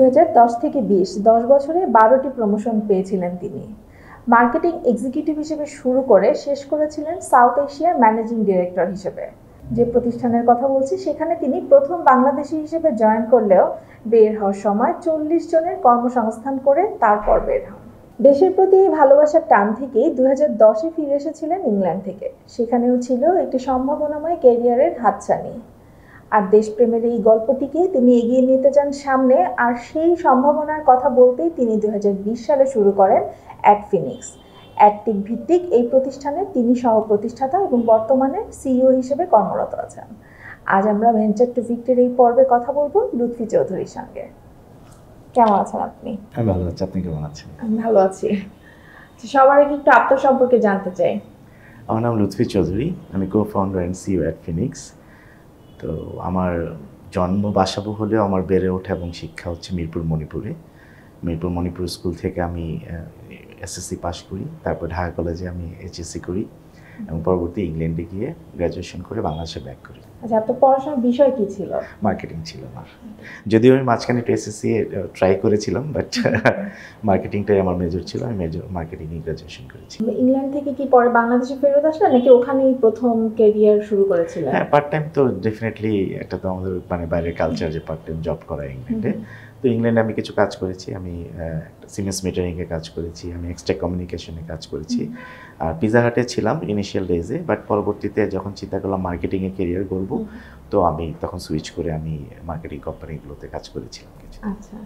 দু থেকে বিশ দশ বছরে বারোটি প্রমোশন পেয়েছিলেন তিনি মার্কেটিং এক্সিকিউটিভ হিসেবে শুরু করে শেষ করেছিলেন সাউথ এশিয়ার ম্যানেজিং ডিরেক্টর হিসেবে যে প্রতিষ্ঠানের কথা বলছি সেখানে তিনি প্রথম বাংলাদেশি হিসেবে জয়েন করলেও বের হওয়ার সময় চল্লিশ জনের কর্মসংস্থান করে তারপর বের হন দেশের প্রতি এই ভালোবাসার টান থেকেই দু দশে ফিরে এসেছিলেন ইংল্যান্ড থেকে সেখানেও ছিল একটি সম্ভাবনাময় ক্যারিয়ারের হাতছানি আর দেশপ্রেমের এই গল্পটিকে তিনি এগিয়ে নিতে চান সামনে আর সেই সম্ভাবনার কথা বলতেই তিনি দু সালে শুরু করেন অ্যাট ফিনিক্স অ্যাটটিক ভিত্তিক এই প্রতিষ্ঠানে তিনি সহ প্রতিষ্ঠাতা এবং বর্তমানে সিইও হিসেবে কর্মরত আছেন আজ আমরা ভেঞ্চার টু ভিক্টের এই পর্বে কথা বলবো লুৎফি চৌধুরীর সঙ্গে কেমন আছেন আপনি ভালো আছি আপনি কেমন আছেন আমি ভালো আছি আচ্ছা, সবার আগে একটু আত্মসম্পর্কে সম্পর্কে জানতে চাই আমার নাম লুৎফি চৌধুরী আমি co founder and CEO at Phoenix তো আমার জন্ম বাসাবো হলেও আমার বেড়ে ওঠা এবং শিক্ষা হচ্ছে মিরপুর মণিপুরে মিরপুর মণিপুর স্কুল থেকে আমি এসএসসি পাশ করি তারপর ঢাকা কলেজে আমি এইচএসসি করি এবং পরবর্তী ইংল্যান্ডে গিয়ে গ্র্যাজুয়েশন করে বাংলাদেশে ব্যাক করি আচ্ছা তো পড়াশোনার বিষয় কি ছিল মার্কেটিং ছিল আমার যদিও আমি মাঝখানে একটু এসএসসি ট্রাই করেছিলাম বাট মার্কেটিংটাই আমার মেজর ছিল আমি মেজর মার্কেটিং গ্র্যাজুয়েশন করেছি ইংল্যান্ড থেকে কি পরে বাংলাদেশে ফেরত আসলে নাকি ওখানেই প্রথম ক্যারিয়ার শুরু করেছিল হ্যাঁ পার্ট টাইম তো ডেফিনেটলি একটা তো আমাদের মানে বাইরের কালচার যে পার্ট টাইম জব করা ইংল্যান্ডে তো ইংল্যান্ডে আমি কিছু কাজ করেছি আমি সিমেন্স মিটারিংয়ে কাজ করেছি আমি এক্সট্রা কমিউনিকেশনে কাজ করেছি আর পিজা হাটে ছিলাম ইনিশিয়াল ডেজে বাট পরবর্তীতে যখন চিন্তা করলাম মার্কেটিংয়ে কেরিয়ার করব তো আমি তখন সুইচ করে আমি মার্কেটিং কোম্পানিগুলোতে কাজ করেছিলাম কিছু আচ্ছা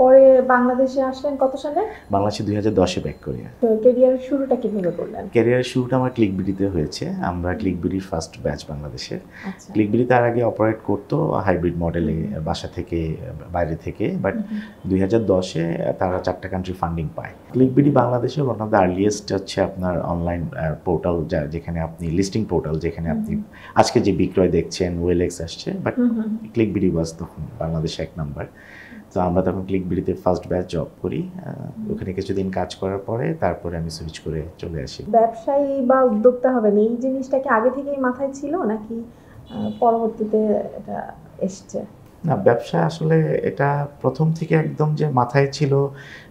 পরে বাংলাদেশে আসলেন কত সালে বাংলাদেশে দুই হাজার দশে ব্যাক করে কেরিয়ার শুরুটা কিভাবে করলেন কেরিয়ার শুরুটা আমার ক্লিকবিডিতে হয়েছে আমরা ক্লিকবিডির ফার্স্ট ব্যাচ বাংলাদেশের ক্লিকবিডি আচ্ছা। তার আগে অপারেট করতো হাইব্রিড মডেলে বাসা থেকে বাইরে থেকে বাট দুই হাজার দশে তারা চারটা কান্ট্রি ফান্ডিং পায় ক্লিকবিডি বাংলাদেশে ওয়ান অফ দ্য আর্লিয়েস্ট হচ্ছে আপনার অনলাইন uh, পোর্টাল যেখানে আপনি লিস্টিং পোর্টাল যেখানে আপনি আজকে যে বিক্রয় দেখছেন ওয়েলেক্স আসছে বাট ক্লিক বিডি ওয়াজ তখন বাংলাদেশে এক নাম্বার তো আমরা তখন ক্লিক বিডিতে ফার্স্ট ব্যাচ জব করি ওখানে কিছুদিন কাজ করার পরে তারপরে আমি সুইচ করে চলে আসি ব্যবসায়ী বা উদ্যোক্তা হবেন এই জিনিসটা কি আগে থেকেই মাথায় ছিল নাকি পরবর্তীতে এটা এসছে না ব্যবসা আসলে এটা প্রথম থেকে একদম যে মাথায় ছিল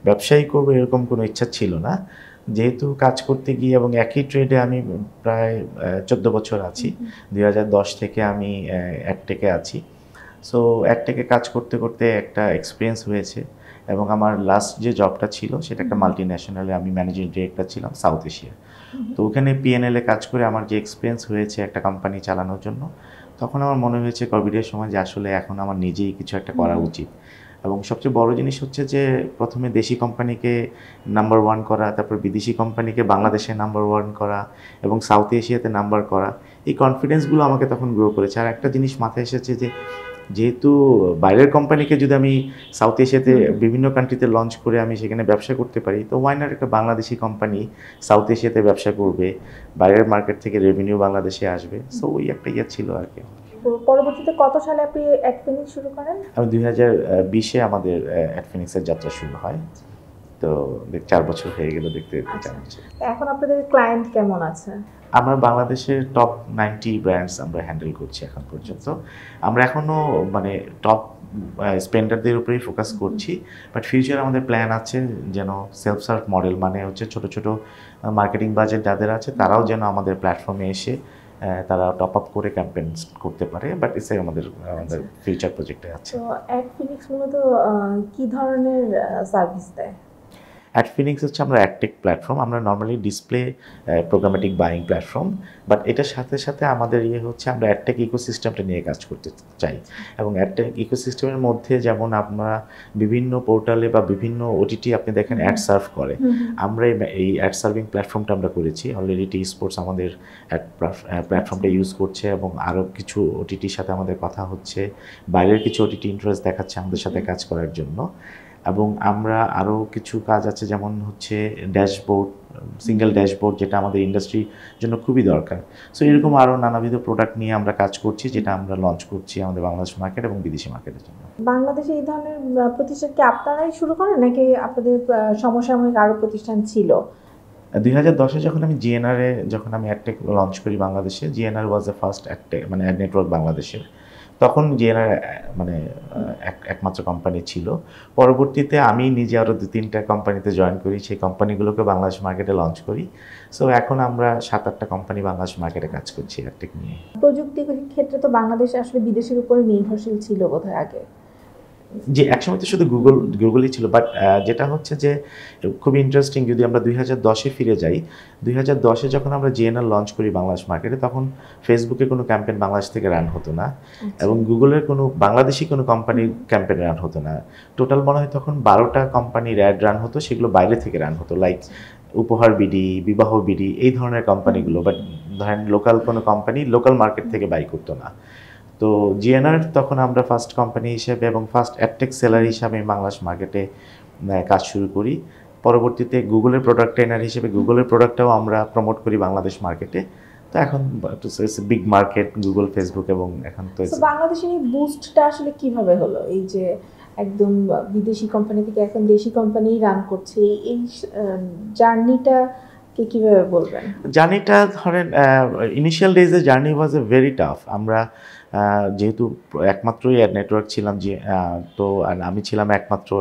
ব্যবসায়ী করবো এরকম কোনো ইচ্ছা ছিল না যেহেতু কাজ করতে গিয়ে এবং একই ট্রেডে আমি প্রায় চোদ্দ বছর আছি দুই থেকে আমি অ্যাডটেকে আছি সো অ্যাডটেকে কাজ করতে করতে একটা এক্সপিরিয়েন্স হয়েছে এবং আমার লাস্ট যে জবটা ছিল সেটা একটা মাল্টি ন্যাশনালে আমি ম্যানেজিং ডিরেক্টর ছিলাম সাউথ এশিয়া তো ওখানে পিএনএলে কাজ করে আমার যে এক্সপিরিয়েন্স হয়েছে একটা কোম্পানি চালানোর জন্য তখন আমার মনে হয়েছে কোভিডের সময় যে আসলে এখন আমার নিজেই কিছু একটা করা উচিত এবং সবচেয়ে বড় জিনিস হচ্ছে যে প্রথমে দেশি কোম্পানিকে নাম্বার ওয়ান করা তারপর বিদেশি কোম্পানিকে বাংলাদেশে নাম্বার ওয়ান করা এবং সাউথ এশিয়াতে নাম্বার করা এই কনফিডেন্সগুলো আমাকে তখন গ্রো করেছে আর একটা জিনিস মাথায় এসেছে যে যেহেতু বাইরের কোম্পানিকে যদি আমি সাউথ এশিয়াতে বিভিন্ন কান্ট্রিতে লঞ্চ করে আমি সেখানে ব্যবসা করতে পারি তো ওয়াই নট একটা বাংলাদেশি কোম্পানি সাউথ এশিয়াতে ব্যবসা করবে বাইরের মার্কেট থেকে রেভিনিউ বাংলাদেশে আসবে সো ওই একটা ইয়ে ছিল আর কি তো পরবর্তীতে কত সালে আপনি অ্যাডফিনিক্স শুরু করেন আমি দুই হাজার বিশে আমাদের অ্যাডফিনিক্সের যাত্রা শুরু হয় তো চার বছর হয়ে গেল দেখতে দেখতে আচ্ছা। চার এখন আপনাদের ক্লায়েন্ট কেমন আছে আমরা বাংলাদেশের টপ নাইনটি ব্র্যান্ডস আমরা হ্যান্ডেল করছি এখন পর্যন্ত আমরা এখনও মানে টপ স্পেন্ডারদের উপরেই ফোকাস করছি বাট ফিউচার আমাদের প্ল্যান আছে যেন সেলফ সার্ভ মডেল মানে হচ্ছে ছোট ছোট মার্কেটিং বাজেট যাদের আছে তারাও যেন আমাদের প্ল্যাটফর্মে এসে তারা টপ আপ করে ক্যাম্পেইন করতে পারে বাট এসে আমাদের আমাদের ফিউচার আচ্ছা। প্রজেক্টে আছে তো অ্যাড ফিনিক্স মূলত কি ধরনের সার্ভিস দেয় অ্যাট ফিনিক্স হচ্ছে আমরা অ্যাডটেক প্ল্যাটফর্ম আমরা normally display programmatic buying platform but এটার সাথে সাথে আমাদের ইয়ে হচ্ছে আমরা অ্যাডটেক ইকোসিস্টেমটা নিয়ে কাজ করতে চাই এবং অ্যাডটেক ইকোসিস্টেমের মধ্যে যেমন আমরা বিভিন্ন পোর্টালে বা বিভিন্ন ওটিটি আপনি দেখেন অ্যাড সার্ভ করে আমরা এই অ্যাড সার্ভিং প্ল্যাটফর্মটা আমরা করেছি অলরেডি টি স্পোর্টস আমাদের অ্যাড প্ল্যাটফর্মটা ইউজ করছে এবং আরও কিছু ওটিটির সাথে আমাদের কথা হচ্ছে বাইরের কিছু ওটিটি ইন্টারেস্ট দেখাচ্ছে আমাদের সাথে কাজ করার জন্য এবং আমরা আরও কিছু কাজ আছে যেমন হচ্ছে ড্যাশবোর্ড সিঙ্গেল ড্যাশবোর্ড যেটা আমাদের ইন্ডাস্ট্রির জন্য খুবই দরকার সো এরকম আরও নানাবিধ প্রোডাক্ট নিয়ে আমরা কাজ করছি যেটা আমরা লঞ্চ করছি আমাদের বাংলাদেশ মার্কেট এবং বিদেশি মার্কেটের জন্য বাংলাদেশে এই ধরনের প্রতিষ্ঠান কি আপনারাই শুরু করেন নাকি আপনাদের সমসাময়িক আরও প্রতিষ্ঠান ছিল দুই হাজার দশে যখন আমি জিএনআরে যখন আমি অ্যাডটেক লঞ্চ করি বাংলাদেশে GNR was the first adtech মানে অ্যাড নেটওয়ার্ক বাংলাদেশের তখন জিএনআর মানে একমাত্র কোম্পানি ছিল পরবর্তীতে আমি নিজে আরও দু তিনটা কোম্পানিতে জয়েন করি সেই কোম্পানিগুলোকে বাংলাদেশ মার্কেটে লঞ্চ করি সো এখন আমরা সাত আটটা কোম্পানি বাংলাদেশ মার্কেটে কাজ করছি অ্যাডটেক নিয়ে প্রযুক্তি ক্ষেত্রে তো বাংলাদেশ আসলে বিদেশের উপরে নির্ভরশীল ছিল বোধহয় আগে এক একসময় তো শুধু গুগল গুগলই ছিল বাট যেটা হচ্ছে যে খুব ইন্টারেস্টিং যদি আমরা দুই হাজার দশে ফিরে যাই দুই হাজার দশে যখন আমরা জিএনএল লঞ্চ করি বাংলাদেশ মার্কেটে তখন ফেসবুকে কোনো ক্যাম্পেন বাংলাদেশ থেকে রান হতো না আচ্ছা। এবং গুগলের কোনো বাংলাদেশি কোনো কোম্পানির ক্যাম্পেন রান হতো না টোটাল মনে হয় তখন বারোটা কোম্পানির অ্যাড রান হতো সেগুলো বাইরে থেকে রান হতো লাইক উপহার বিডি বিবাহ বিডি এই ধরনের কোম্পানিগুলো বাট ধরেন লোকাল কোনো কোম্পানি লোকাল মার্কেট থেকে বাই করতো না তো জিএনআর তখন আমরা ফার্স্ট কোম্পানি হিসেবে এবং ফার্স্ট অ্যাডটেক সেলার হিসাবে বাংলাদেশ মার্কেটে কাজ শুরু করি পরবর্তীতে গুগলের প্রোডাক্ট ট্রেনার হিসেবে গুগলের প্রোডাক্টটাও আমরা প্রমোট করি বাংলাদেশ মার্কেটে তো এখন বিগ মার্কেট গুগল ফেসবুক এবং এখন তো বাংলাদেশের এই বুস্টটা আসলে কিভাবে হলো এই যে একদম বিদেশি কোম্পানি থেকে এখন দেশি কোম্পানি রান করছে এই জার্নিটা কে কিভাবে বলবেন জার্নিটা ধরেন ইনিশিয়াল ডেজে journey was a very tough আমরা যেহেতু একমাত্রই নেটওয়ার্ক ছিলাম যে তো আমি ছিলাম একমাত্র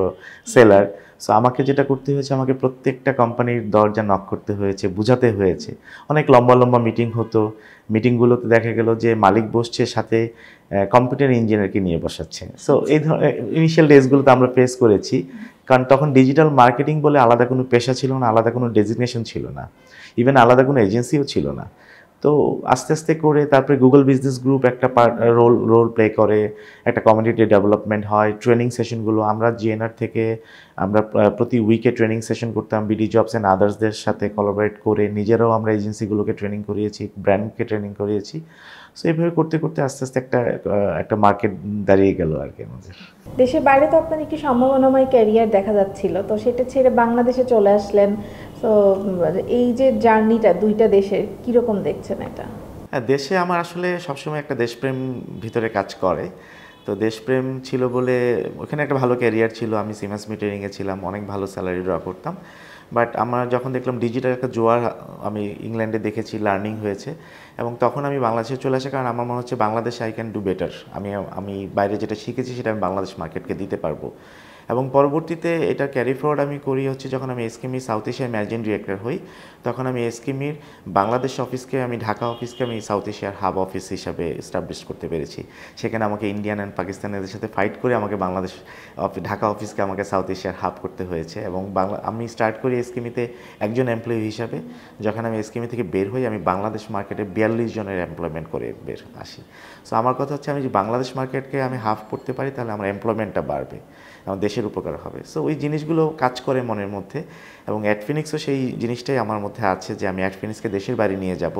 সেলার সো আমাকে যেটা করতে হয়েছে আমাকে প্রত্যেকটা কোম্পানির দরজা নক করতে হয়েছে বুঝাতে হয়েছে অনেক লম্বা লম্বা মিটিং হতো মিটিংগুলোতে দেখা গেল যে মালিক বসছে সাথে কম্পিউটার ইঞ্জিনিয়ারকে নিয়ে বসাচ্ছে সো এই ধরনের ইনিশিয়াল ডেজগুলোতে আমরা ফেস করেছি কারণ তখন ডিজিটাল মার্কেটিং বলে আলাদা কোনো পেশা ছিল না আলাদা কোনো ডেজিগনেশন ছিল না ইভেন আলাদা কোনো এজেন্সিও ছিল না তো আস্তে আস্তে করে তারপরে গুগল বিজনেস গ্রুপ একটা রোল রোল প্লে করে একটা কমিউনিটি ডেভেলপমেন্ট হয় ট্রেনিং সেশনগুলো আমরা জিএনআর থেকে আমরা প্রতি উইকে ট্রেনিং সেশন করতাম বিডি জবস অ্যান্ড আদার্সদের সাথে কলাবরেট করে নিজেরাও আমরা এজেন্সিগুলোকে ট্রেনিং করিয়েছি ব্র্যান্ডকে ট্রেনিং করিয়েছি সো এইভাবে করতে করতে আস্তে আস্তে একটা একটা মার্কেট দাঁড়িয়ে গেল আর কি আমাদের দেশের বাইরে তো আপনার একটি সম্ভাবনাময় ক্যারিয়ার দেখা যাচ্ছিল তো সেটা ছেড়ে বাংলাদেশে চলে আসলেন তো মানে এই যে জার্নিটা দুইটা দেশের কীরকম দেখছেন এটা হ্যাঁ দেশে আমার আসলে সবসময় একটা দেশপ্রেম ভিতরে কাজ করে তো দেশপ্রেম ছিল বলে ওখানে একটা ভালো ক্যারিয়ার ছিল আমি সিমাস মিটারিংয়ে ছিলাম অনেক ভালো স্যালারি ড্র করতাম বাট আমার যখন দেখলাম ডিজিটাল একটা জোয়ার আমি ইংল্যান্ডে দেখেছি লার্নিং হয়েছে এবং তখন আমি বাংলাদেশে চলে আসি কারণ আমার মনে হচ্ছে বাংলাদেশে আই ক্যান ডু বেটার আমি আমি বাইরে যেটা শিখেছি সেটা আমি বাংলাদেশ মার্কেটকে দিতে পারবো এবং পরবর্তীতে এটা ক্যারি ফরওয়ার্ড আমি করি হচ্ছে যখন আমি এসকিমি সাউথ এশিয়ার ম্যানেজিং ডিরেক্টর হই তখন আমি এসকিমির e বাংলাদেশ অফিসকে আমি ঢাকা অফিসকে আমি সাউথ এশিয়ার হাব অফিস হিসাবে এস্টাবলিশ করতে পেরেছি সেখানে আমাকে ইন্ডিয়ান অ্যান্ড পাকিস্তানের সাথে ফাইট করে আমাকে বাংলাদেশ ঢাকা অফিসকে আমাকে সাউথ এশিয়ার হাব করতে হয়েছে এবং বাংলা আমি স্টার্ট করি এসকিমিতে e একজন এমপ্লয়ি হিসাবে যখন আমি এসকিমি e থেকে বের হই আমি বাংলাদেশ মার্কেটে বিয়াল্লিশ জনের এমপ্লয়মেন্ট করে বের আসি সো আমার কথা হচ্ছে আমি যে বাংলাদেশ মার্কেটকে আমি হাফ করতে পারি তাহলে আমার এমপ্লয়মেন্টটা বাড়বে এবং দেশের উপকার হবে সো ওই জিনিসগুলো কাজ করে মনের মধ্যে এবং অ্যাডফিনিক্সও সেই জিনিসটাই আমার মধ্যে আছে যে আমি অ্যাডফিনিক্সকে দেশের বাইরে নিয়ে যাব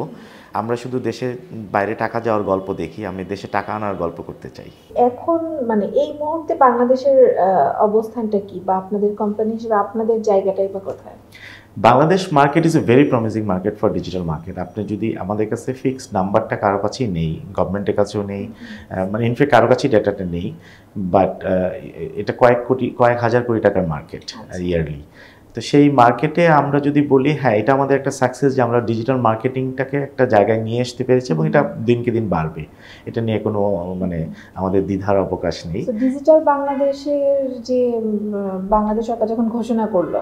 আমরা শুধু দেশের বাইরে টাকা যাওয়ার গল্প দেখি আমি দেশে টাকা আনার গল্প করতে চাই এখন মানে এই মুহূর্তে বাংলাদেশের অবস্থানটা কি বা আপনাদের কোম্পানি হিসেবে আপনাদের জায়গাটাই বা কোথায় Bangladesh market is a very promising market for digital market আপনি যদি আমাদের কাছে ফিক্সড নাম্বারটা কারো কাছেই নেই গভর্নমেন্টের কাছেও নেই মানে ইনফ্যাক্ট কারো কাছেই ডেটাটা নেই বাট এটা কয়েক কোটি কয়েক হাজার কোটি টাকার মার্কেট আচ্ছা। ইয়ারলি তো সেই মার্কেটে আমরা যদি বলি হ্যাঁ এটা আমাদের একটা সাকসেস যে আমরা ডিজিটাল মার্কেটিংটাকে একটা জায়গায় নিয়ে আসতে পেরেছি এবং এটা দিনকে দিন বাড়বে এটা নিয়ে কোনো মানে আমাদের দ্বিধার অবকাশ নেই ডিজিটাল বাংলাদেশের যে বাংলাদেশ সরকার যখন ঘোষণা করলো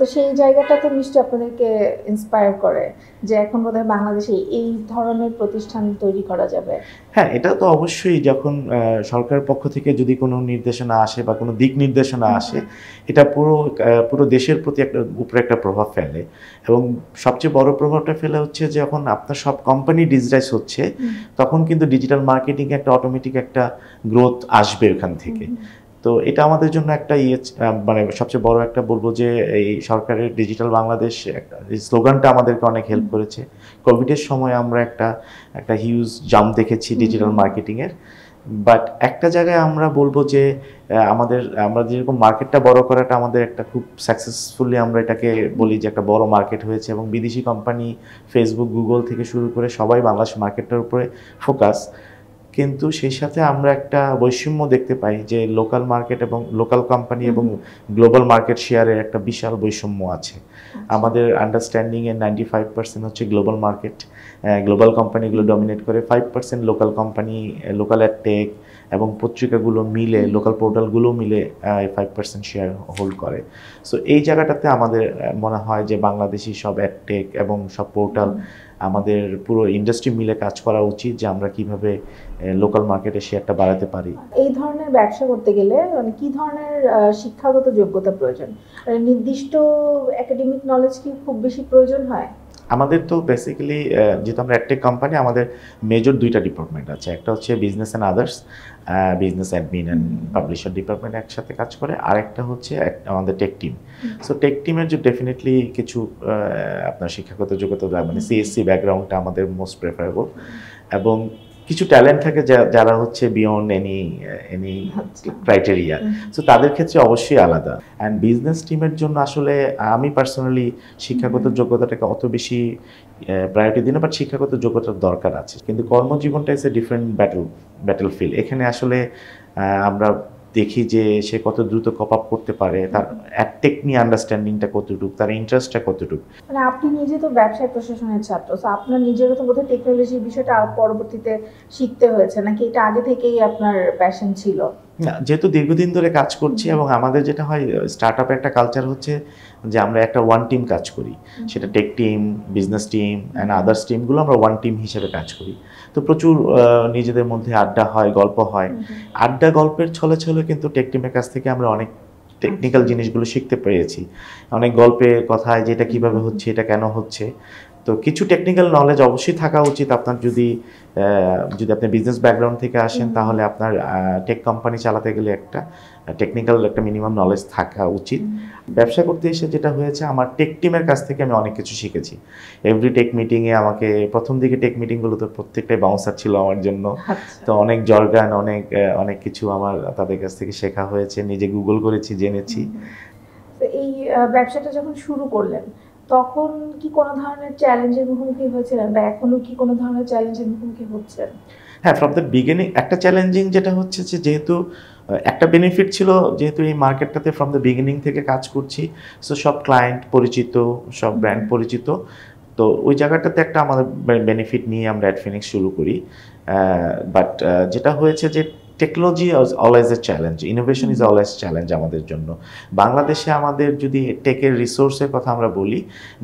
তো সেই জায়গাটা তো নিশ্চয়ই আপনাদেরকে ইন্সপায়ার করে যে এখন বোধহয় বাংলাদেশে এই ধরনের প্রতিষ্ঠান তৈরি করা যাবে হ্যাঁ এটা তো অবশ্যই যখন সরকারের পক্ষ থেকে যদি কোনো নির্দেশনা আসে বা কোনো দিক নির্দেশনা আসে এটা পুরো পুরো দেশের মানুষের প্রতি একটা উপরে একটা প্রভাব ফেলে এবং সবচেয়ে বড় প্রভাবটা ফেলে হচ্ছে যখন আপনার সব কোম্পানি ডিজিটাইজ হচ্ছে তখন কিন্তু ডিজিটাল মার্কেটিং একটা অটোমেটিক একটা গ্রোথ আসবে ওখান থেকে তো এটা আমাদের জন্য একটা ইয়ে মানে সবচেয়ে বড় একটা বলবো যে এই সরকারের ডিজিটাল বাংলাদেশ একটা স্লোগানটা আমাদেরকে অনেক হেল্প করেছে কোভিডের সময় আমরা একটা একটা হিউজ জাম্প দেখেছি ডিজিটাল মার্কেটিংয়ের বাট একটা জায়গায় আমরা বলবো যে আমাদের আমরা যেরকম মার্কেটটা বড় করাটা আমাদের একটা খুব সাকসেসফুলি আমরা এটাকে বলি যে একটা বড় মার্কেট হয়েছে এবং বিদেশি কোম্পানি ফেসবুক গুগল থেকে শুরু করে সবাই বাংলাদেশ মার্কেটটার উপরে ফোকাস কিন্তু সেই সাথে আমরা একটা বৈষম্য দেখতে পাই যে লোকাল মার্কেট এবং লোকাল কোম্পানি এবং গ্লোবাল মার্কেট শেয়ারের একটা বিশাল বৈষম্য আছে আচ্ছা। আমাদের আন্ডারস্ট্যান্ডিংয়ে নাইনটি ফাইভ পার্সেন্ট হচ্ছে গ্লোবাল মার্কেট গ্লোবাল কোম্পানিগুলো ডমিনেট করে five percent local company local adtech এবং পত্রিকাগুলো মিলে লোকাল পোর্টালগুলো মিলে ফাইভ পার্সেন্ট শেয়ার হোল্ড করে সো এই জায়গাটাতে আমাদের মনে হয় যে বাংলাদেশি সব অ্যাডটেক এবং সব পোর্টাল আমাদের পুরো ইন্ডাস্ট্রি মিলে কাজ করা উচিত যে আমরা কিভাবে লোকাল মার্কেটে শেয়ারটা বাড়াতে পারি এই ধরনের ব্যবসা করতে গেলে মানে কি ধরনের শিক্ষাগত যোগ্যতা প্রয়োজন মানে নির্দিষ্ট একাডেমিক নলেজ কি খুব বেশি প্রয়োজন হয় আমাদের তো বেসিক্যালি যেহেতু আমরা একটেক কোম্পানি আমাদের মেজর দুইটা ডিপার্টমেন্ট আছে একটা হচ্ছে business and others business admin and publisher department একসাথে কাজ করে আর একটা হচ্ছে আমাদের টেক টিম সো টেক টিমের যে ডেফিনেটলি কিছু আপনার শিক্ষাগত যোগ্যতা মানে সিএসসি ব্যাকগ্রাউন্ডটা আমাদের মোস্ট প্রেফারেবল এবং কিছু ট্যালেন্ট থাকে যারা হচ্ছে beyond any any criteria so তাদের ক্ষেত্রে অবশ্যই আলাদা অ্যান্ড বিজনেস টিমের জন্য আসলে আমি পার্সোনালি শিক্ষাগত যোগ্যতাটাকে অত বেশি প্রায়োরিটি দিই না বাট শিক্ষাগত যোগ্যতার দরকার আছে কিন্তু কর্মজীবনটা is a different battle battle field এখানে আসলে আমরা দেখি যে সে কত দ্রুত কপ আপ করতে পারে তার অ্যাটেক নিয়ে আন্ডারস্ট্যান্ডিংটা কতটুকু তার ইন্টারেস্টটা কতটুকু মানে আপনি নিজে তো ব্যবসায় প্রশাসনের ছাত্র তো আপনার নিজেরও তো বোধহয় টেকনোলজির বিষয়টা পরবর্তীতে শিখতে হয়েছে নাকি এটা আগে থেকেই আপনার প্যাশন ছিল আচ্ছা, যেহেতু দীর্ঘদিন ধরে কাজ করছি এবং আমাদের যেটা হয় স্টার্ট একটা কালচার হচ্ছে যে আমরা একটা ওয়ান টিম কাজ করি সেটা tech team business team and others টিমগুলো আমরা ওয়ান টিম হিসেবে কাজ করি তো প্রচুর নিজেদের মধ্যে আড্ডা হয় গল্প হয় আড্ডা গল্পের ছলে ছলে কিন্তু টেক টিমের কাছ থেকে আমরা অনেক টেকনিক্যাল জিনিসগুলো শিখতে পেরেছি অনেক গল্পে কথায় যে এটা কীভাবে হচ্ছে এটা কেন হচ্ছে তো কিছু টেকনিক্যাল নলেজ অবশ্যই থাকা উচিত আপনার যদি যদি আপনি বিজনেস ব্যাকগ্রাউন্ড থেকে আসেন তাহলে আপনার টেক কোম্পানি চালাতে গেলে একটা টেকনিক্যাল একটা মিনিমাম নলেজ থাকা উচিত ব্যবসা করতে এসে যেটা হয়েছে আমার টেক টিমের কাছ থেকে আমি অনেক কিছু শিখেছি এভরি টেক মিটিংয়ে আমাকে প্রথম দিকে টেক মিটিংগুলোতে প্রত্যেকটাই বাউন্সার ছিল আমার জন্য আচ্ছা। তো অনেক জর্গান অনেক অনেক কিছু আমার তাদের কাছ থেকে শেখা হয়েছে নিজে গুগল করেছি জেনেছি এই ব্যবসাটা যখন শুরু করলেন তখন কি কোনো ধরনের চ্যালেঞ্জের মুখোমুখি হয়েছিলেন বা এখনও কি কোনো ধরনের চ্যালেঞ্জের মুখোমুখি হচ্ছেন হ্যাঁ ফ্রম দ্য বিগিনিং একটা চ্যালেঞ্জিং যেটা হচ্ছে যে যেহেতু একটা বেনিফিট ছিল যেহেতু এই মার্কেটটাতে ফ্রম দ্য বিগিনিং থেকে কাজ করছি সো সব ক্লায়েন্ট পরিচিত সব ব্র্যান্ড পরিচিত তো ওই জায়গাটাতে একটা আমাদের বেনিফিট নিয়ে আমরা অ্যাডফিনিক্স শুরু করি বাট যেটা হয়েছে যে technology always a challenge innovation is always challenge আমাদের জন্য বাংলাদেশে আমাদের যদি টেকের রিসোর্সের কথা আমরা বলি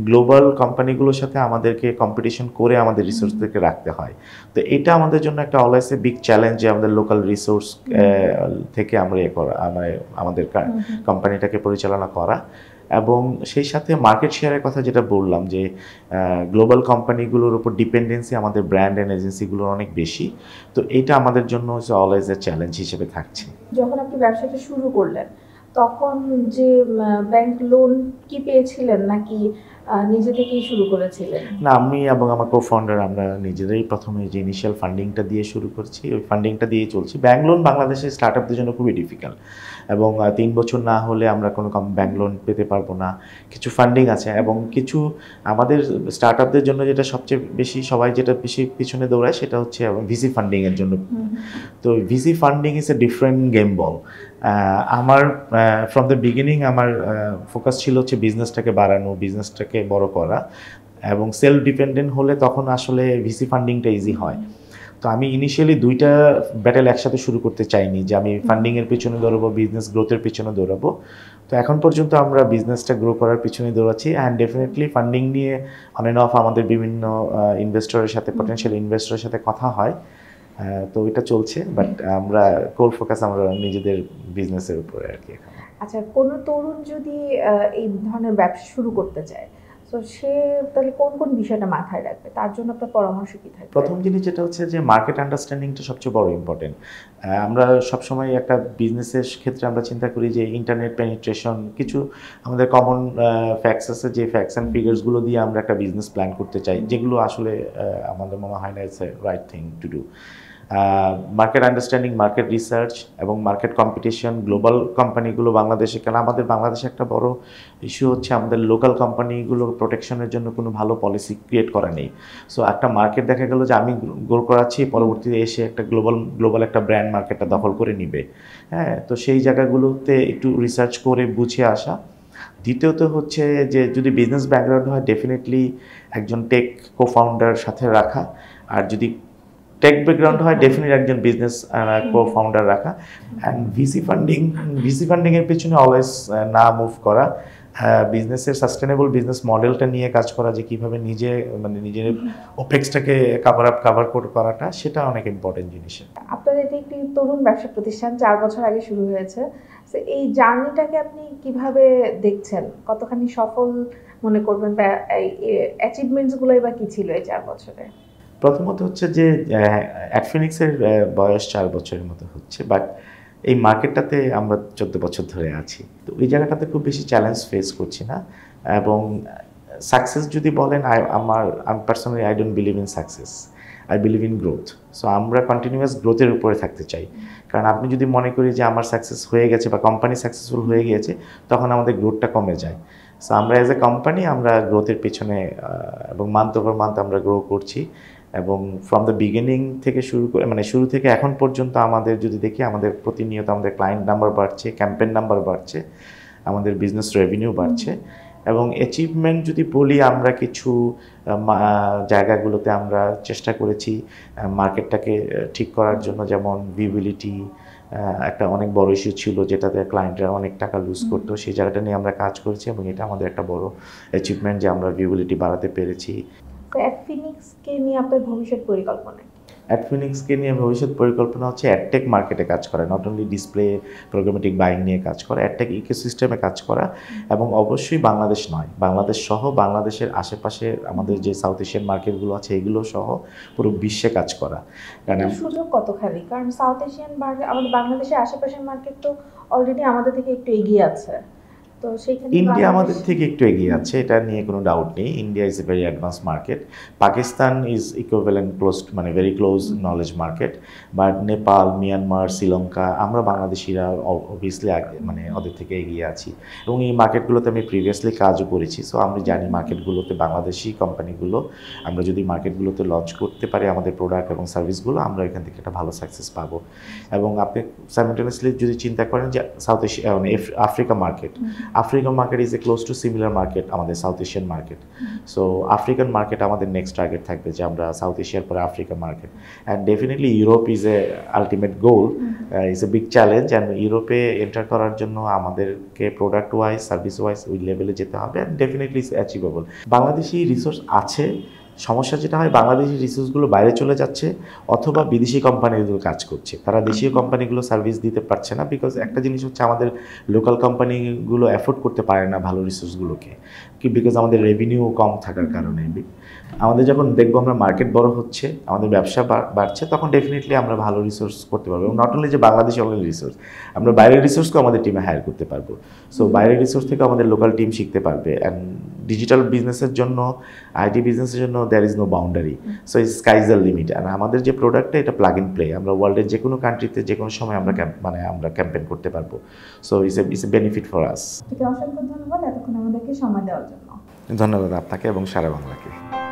গ্লোবাল কোম্পানিগুলোর সাথে আমাদেরকে কম্পিটিশন করে আমাদের রিসোর্সদেরকে রাখতে হয় তো এটা আমাদের জন্য একটা অলওয়েজ এ বিগ চ্যালেঞ্জ যে আমাদের লোকাল রিসোর্স থেকে আমরা এ করা মানে আমাদের কোম্পানিটাকে পরিচালনা করা এবং সেই সাথে মার্কেট শেয়ারের কথা যেটা বললাম যে গ্লোবাল কোম্পানিগুলোর উপর ডিপেন্ডেন্সি আমাদের ব্র্যান্ড অ্যান্ড এজেন্সিগুলোর অনেক বেশি তো এটা আমাদের জন্য অলওয়েজ এ চ্যালেঞ্জ হিসেবে থাকছে যখন আপনি ব্যবসাটা শুরু করলেন তখন যে ব্যাংক লোন কি পেয়েছিলেন নাকি নিজে থেকেই শুরু করেছিলেন না আমি এবং আমার কো ফাউন্ডার আমরা নিজেরাই প্রথমে যে ইনিশিয়াল ফান্ডিংটা দিয়ে শুরু করছি ওই ফান্ডিংটা দিয়ে চলছি ব্যাংক লোন বাংলাদেশের স্টার্ট আপদের জন্য খুবই ডিফিকাল্ট এবং তিন বছর না হলে আমরা কোনো ব্যাংক লোন পেতে পারবো না কিছু ফান্ডিং আছে এবং কিছু আমাদের স্টার্ট আপদের জন্য যেটা সবচেয়ে বেশি সবাই যেটা বেশি পিছনে দৌড়ায় সেটা হচ্ছে ভিসি ফান্ডিংয়ের জন্য তো VC funding is a different game বল আমার ফ্রম দ্য বিগিনিং আমার ফোকাস ছিল হচ্ছে বিজনেসটাকে বাড়ানো বিজনেসটাকে বড় করা এবং সেলফ ডিপেন্ডেন্ট হলে তখন আসলে ভিসি ফান্ডিংটা ইজি হয় তো আমি ইনিশিয়ালি দুইটা ব্যাটেল একসাথে শুরু করতে চাইনি যে আমি ফান্ডিংয়ের পেছনে দৌড়াবো বিজনেস গ্রোথের পেছনে দৌড়াবো তো এখন পর্যন্ত আমরা বিজনেসটা গ্রো করার পিছনে দৌড়াচ্ছি অ্যান্ড ডেফিনেটলি ফান্ডিং নিয়ে অন এন্ড অফ আমাদের বিভিন্ন ইনভেস্টরের সাথে পটেন্সিয়াল ইনভেস্টরের সাথে কথা হয় তো ওইটা চলছে বাট আমরা কোর ফোকাস আমরা নিজেদের বিজনেসের উপরে আর কি আচ্ছা কোনো তরুণ যদি এই ধরনের ব্যবসা শুরু করতে চায় তো সে তাহলে কোন কোন বিষয়টা মাথায় রাখবে তার জন্য আপনার পরামর্শ কি থাকবে প্রথম জিনিস যেটা হচ্ছে যে মার্কেট আন্ডারস্ট্যান্ডিংটা সবচেয়ে বড় ইম্পর্টেন্ট আমরা সবসময় একটা বিজনেসের ক্ষেত্রে আমরা চিন্তা করি যে ইন্টারনেট পেনিট্রেশন কিছু আমাদের কমন ফ্যাক্টস আছে যে ফ্যাক্টস অ্যান্ড ফিগার্সগুলো দিয়ে আমরা একটা বিজনেস প্ল্যান করতে চাই যেগুলো আসলে আমাদের মনে হয় না it's right thing to do market understanding market research এবং মার্কেট কম্পিটিশন গ্লোবাল কোম্পানিগুলো বাংলাদেশে কেন আমাদের বাংলাদেশে একটা বড় ইস্যু হচ্ছে আমাদের লোকাল কোম্পানিগুলো প্রোটেকশনের জন্য কোনো ভালো পলিসি ক্রিয়েট করা নেই সো একটা মার্কেট দেখা গেল যে আমি গ্রো করাচ্ছি পরবর্তীতে এসে একটা গ্লোবাল গ্লোবাল একটা ব্র্যান্ড মার্কেটটা দখল করে নিবে হ্যাঁ তো সেই জায়গাগুলোতে একটু রিসার্চ করে বুঝে আসা দ্বিতীয়ত হচ্ছে যে যদি বিজনেস ব্যাকগ্রাউন্ড হয় ডেফিনেটলি একজন টেক কোফাউন্ডার সাথে রাখা আর যদি টেক ব্যাকগ্রাউন্ড হয় ডেফিনেট একজন বিজনেস কো ফাউন্ডার রাখা অ্যান্ড ভিসি ফান্ডিং ভিসি ফান্ডিংয়ের পিছনে অলওয়েজ না মুভ করা বিজনেসের সাস্টেনেবল বিজনেস মডেলটা নিয়ে কাজ করা যে কীভাবে নিজে মানে নিজের ওপেক্সটাকে কাভার আপ কাভার করাটা সেটা অনেক ইম্পর্টেন্ট জিনিস আপনার এটি একটি তরুণ ব্যবসা প্রতিষ্ঠান চার বছর আগে শুরু হয়েছে এই জার্নিটাকে আপনি কিভাবে দেখছেন কতখানি সফল মনে করবেন বা অ্যাচিভমেন্টসগুলোই বা কী ছিল এই চার বছরে প্রথমত হচ্ছে যে অ্যাডফিনিক্সের বয়স চার বছরের মতো হচ্ছে বাট এই মার্কেটটাতে আমরা চোদ্দ বছর ধরে আছি তো ওই জায়গাটাতে খুব বেশি চ্যালেঞ্জ ফেস করছি না এবং সাকসেস যদি বলেন আই আমার আমি personally I don't believe in success I believe in growth so আমরা কন্টিনিউয়াস গ্রোথের উপরে থাকতে চাই কারণ আপনি যদি মনে করি যে আমার সাকসেস হয়ে গেছে বা কোম্পানি সাকসেসফুল হয়ে গিয়েছে তখন আমাদের গ্রোথটা কমে যায় সো আমরা অ্যাজ এ কোম্পানি আমরা গ্রোথের পেছনে এবং মান্থ ওভার মান্থ আমরা গ্রো করছি এবং ফ্রম দ্য বিগিনিং থেকে শুরু করে মানে শুরু থেকে এখন পর্যন্ত আমাদের যদি দেখি আমাদের প্রতিনিয়ত আমাদের ক্লায়েন্ট নাম্বার বাড়ছে ক্যাম্পেন নাম্বার বাড়ছে আমাদের বিজনেস রেভিনিউ বাড়ছে এবং অ্যাচিভমেন্ট যদি বলি আমরা কিছু জায়গাগুলোতে আমরা চেষ্টা করেছি মার্কেটটাকে ঠিক করার জন্য যেমন ভিবিলিটি একটা অনেক বড় ইস্যু ছিল যেটাতে ক্লায়েন্টরা অনেক টাকা লুজ করতো সেই জায়গাটা নিয়ে আমরা কাজ করেছি এবং এটা আমাদের একটা বড় অ্যাচিভমেন্ট যে আমরা ভিবিলিটি বাড়াতে পেরেছি অ্যাডফিনিক্সকে নিয়ে আপনার ভবিষ্যৎ পরিকল্পনা অ্যাডফিনিক্সকে নিয়ে ভবিষ্যৎ পরিকল্পনা হচ্ছে অ্যাডটেক মার্কেটে কাজ করা not only display programmatic buying নিয়ে কাজ করা অ্যাডটেক ইকোসিস্টেমে কাজ করা এবং অবশ্যই বাংলাদেশ নয় বাংলাদেশ সহ বাংলাদেশের আশেপাশে আমাদের যে সাউথ এশিয়ান মার্কেটগুলো আছে এগুলো সহ পুরো বিশ্বে কাজ করা কারণ সুযোগ কতখানি কারণ সাউথ এশিয়ান আমাদের বাংলাদেশের আশেপাশের মার্কেট তো অলরেডি আমাদের থেকে একটু এগিয়ে আছে ইন্ডিয়া আমাদের থেকে একটু এগিয়ে আছে এটা নিয়ে কোনো ডাউট নেই India is a very advance market Pakistan is equivalent close মানে very close knowledge market but Nepal Myanmar Sri Lanka আমরা বাংলাদেশিরা অবভিয়াসলি মানে ওদের থেকে এগিয়ে আছি এবং এই মার্কেটগুলোতে আমি প্রিভিয়াসলি কাজও করেছি সো আমি জানি মার্কেটগুলোতে বাংলাদেশি কোম্পানিগুলো আমরা যদি মার্কেটগুলোতে লঞ্চ করতে পারি আমাদের প্রোডাক্ট এবং সার্ভিসগুলো আমরা এখান থেকে একটা ভালো সাকসেস পাবো এবং আপনি সাইমultaneously যদি চিন্তা করেন যে সাউথ এশিয়া মানে Africa market African market is a close to similar market আমাদের South Asian market so African market আমাদের নেক্সট টার্গেট থাকবে যে আমরা সাউথ এশিয়ার পরে African market and definitely Europe is a ultimate goal is a big challenge and ইউরোপে enter করার জন্য আমাদেরকে প্রোডাক্ট ওয়াইজ সার্ভিস ওয়াইজ ওই লেভেলে যেতে হবে and definitely is achievable Bangladeshi resource আছে সমস্যা যেটা হয় বাংলাদেশি রিসোর্সগুলো বাইরে চলে যাচ্ছে অথবা বিদেশি কোম্পানিগুলো কাজ করছে তারা দেশীয় কোম্পানিগুলো সার্ভিস দিতে পারছে না বিকজ একটা জিনিস হচ্ছে আমাদের লোকাল কোম্পানিগুলো অ্যাফোর্ড করতে পারে না ভালো রিসোর্সগুলোকে কি বিকজ আমাদের রেভিনিউ কম থাকার কারণে আমাদের যখন দেখবো আমরা মার্কেট বড় হচ্ছে আমাদের ব্যবসা বাড়ছে তখন ডেফিনেটলি আমরা ভালো রিসোর্স করতে পারবো এবং নট অনলি যে বাংলাদেশে অনলি রিসোর্স আমরা বাইরের রিসোর্সকেও আমাদের টিমে হায়ার করতে পারবো সো বাইরের রিসোর্স থেকে আমাদের লোকাল টিম শিখতে পারবে অ্যান্ড ডিজিটাল বিজনেসের জন্য আইটি বিজনেসের জন্য there is no boundary so is sky's the limit আর আমাদের যে প্রোডাক্টটা এটা প্লাগ ইন প্লে আমরা ওয়ার্ল্ডের যে কোনো কান্ট্রিতে যে কোনো সময় আমরা মানে আমরা ক্যাম্পেন করতে পারবো so is is a benefit for us অসংখ্য ধন্যবাদ এতক্ষণ আমাদেরকে সময় দেওয়ার জন্য ধন্যবাদ আপনাকে এবং সারা বাংলাকে